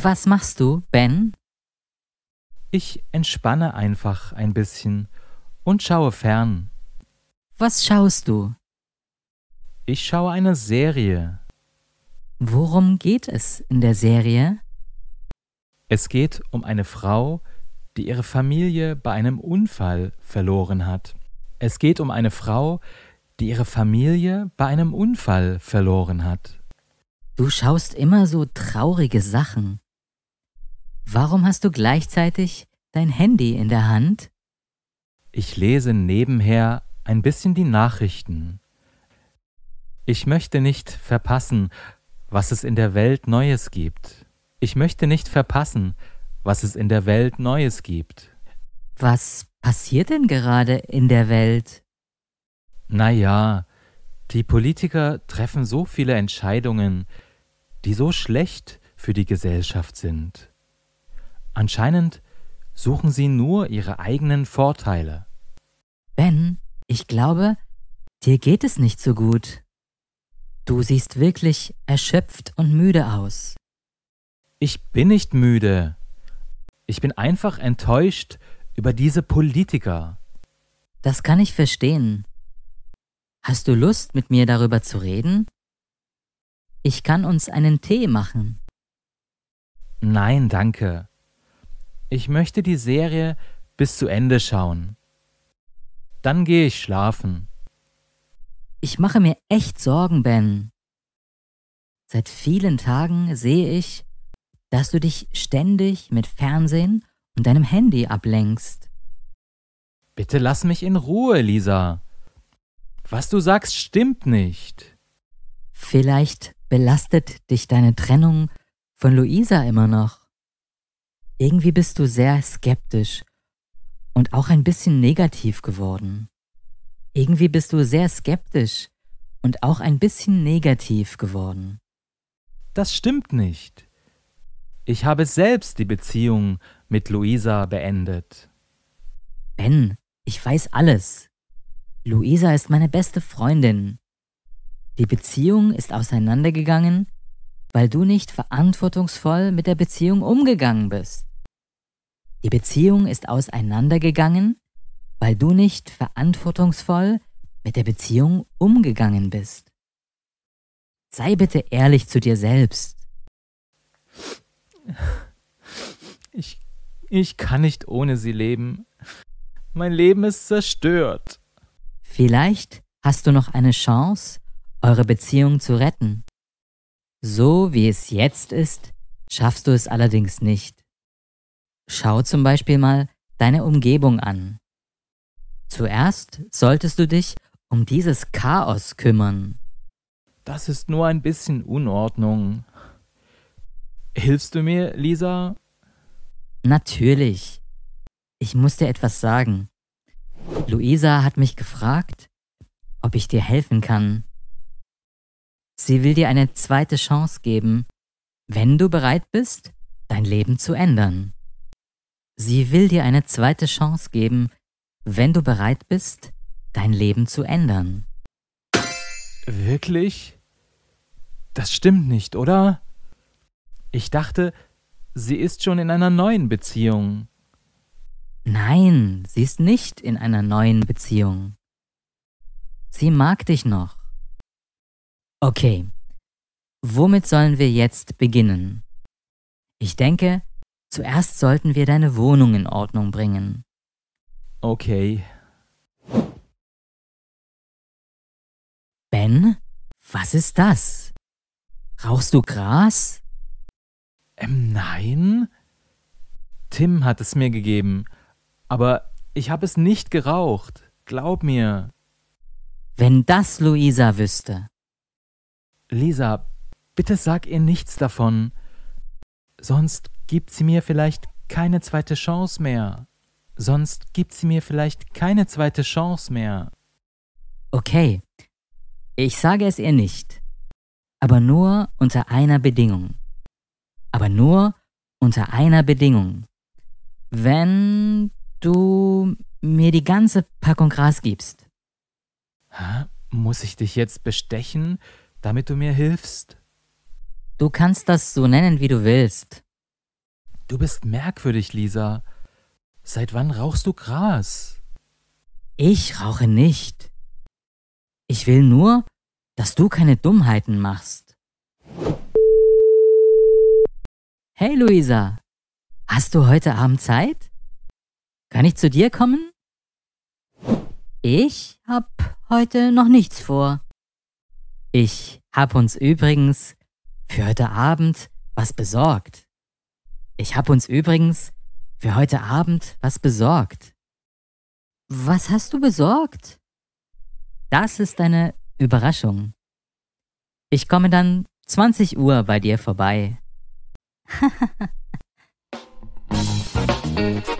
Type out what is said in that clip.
Was machst du, Ben? Ich entspanne einfach ein bisschen und schaue fern. Was schaust du? Ich schaue eine Serie. Worum geht es in der Serie? Es geht um eine Frau, die ihre Familie bei einem Unfall verloren hat. Es geht um eine Frau, die ihre Familie bei einem Unfall verloren hat. Du schaust immer so traurige Sachen. Warum hast du gleichzeitig dein Handy in der Hand? Ich lese nebenher ein bisschen die Nachrichten. Ich möchte nicht verpassen, was es in der Welt Neues gibt. Ich möchte nicht verpassen, was es in der Welt Neues gibt. Was passiert denn gerade in der Welt? Naja, die Politiker treffen so viele Entscheidungen, die so schlecht für die Gesellschaft sind. Anscheinend suchen sie nur ihre eigenen Vorteile. Ben, ich glaube, dir geht es nicht so gut. Du siehst wirklich erschöpft und müde aus. Ich bin nicht müde. Ich bin einfach enttäuscht über diese Politiker. Das kann ich verstehen. Hast du Lust, mit mir darüber zu reden? Ich kann uns einen Tee machen. Nein, danke ich möchte die Serie bis zu Ende schauen. Dann gehe ich schlafen. Ich mache mir echt Sorgen, Ben. Seit vielen Tagen sehe ich, dass du dich ständig mit Fernsehen und deinem Handy ablenkst. Bitte lass mich in Ruhe, Lisa. Was du sagst, stimmt nicht. Vielleicht belastet dich deine Trennung von Luisa immer noch. Irgendwie bist du sehr skeptisch und auch ein bisschen negativ geworden. Irgendwie bist du sehr skeptisch und auch ein bisschen negativ geworden. Das stimmt nicht. Ich habe selbst die Beziehung mit Luisa beendet. Ben, ich weiß alles. Luisa ist meine beste Freundin. Die Beziehung ist auseinandergegangen, weil du nicht verantwortungsvoll mit der Beziehung umgegangen bist. Die Beziehung ist auseinandergegangen, weil du nicht verantwortungsvoll mit der Beziehung umgegangen bist. Sei bitte ehrlich zu dir selbst. Ich, ich kann nicht ohne sie leben. Mein Leben ist zerstört. Vielleicht hast du noch eine Chance, eure Beziehung zu retten. So wie es jetzt ist, schaffst du es allerdings nicht. Schau zum Beispiel mal deine Umgebung an. Zuerst solltest du dich um dieses Chaos kümmern. Das ist nur ein bisschen Unordnung. Hilfst du mir, Lisa? Natürlich. Ich muss dir etwas sagen. Luisa hat mich gefragt, ob ich dir helfen kann. Sie will dir eine zweite Chance geben, wenn du bereit bist, dein Leben zu ändern. Sie will dir eine zweite Chance geben, wenn du bereit bist, dein Leben zu ändern. Wirklich? Das stimmt nicht, oder? Ich dachte, sie ist schon in einer neuen Beziehung. Nein, sie ist nicht in einer neuen Beziehung. Sie mag dich noch. Okay, womit sollen wir jetzt beginnen? Ich denke, Zuerst sollten wir deine Wohnung in Ordnung bringen. Okay. Ben, was ist das? Rauchst du Gras? Ähm, nein. Tim hat es mir gegeben, aber ich habe es nicht geraucht. Glaub mir. Wenn das Luisa wüsste. Lisa, bitte sag ihr nichts davon. Sonst gibt sie mir vielleicht keine zweite Chance mehr. Sonst gibt sie mir vielleicht keine zweite Chance mehr. Okay, ich sage es ihr nicht, aber nur unter einer Bedingung. Aber nur unter einer Bedingung. Wenn du mir die ganze Packung Gras gibst. Hä? Muss ich dich jetzt bestechen, damit du mir hilfst? Du kannst das so nennen, wie du willst. Du bist merkwürdig, Lisa. Seit wann rauchst du Gras? Ich rauche nicht. Ich will nur, dass du keine Dummheiten machst. Hey Luisa, hast du heute Abend Zeit? Kann ich zu dir kommen? Ich hab heute noch nichts vor. Ich hab uns übrigens für heute Abend was besorgt. Ich habe uns übrigens für heute Abend was besorgt. Was hast du besorgt? Das ist eine Überraschung. Ich komme dann 20 Uhr bei dir vorbei.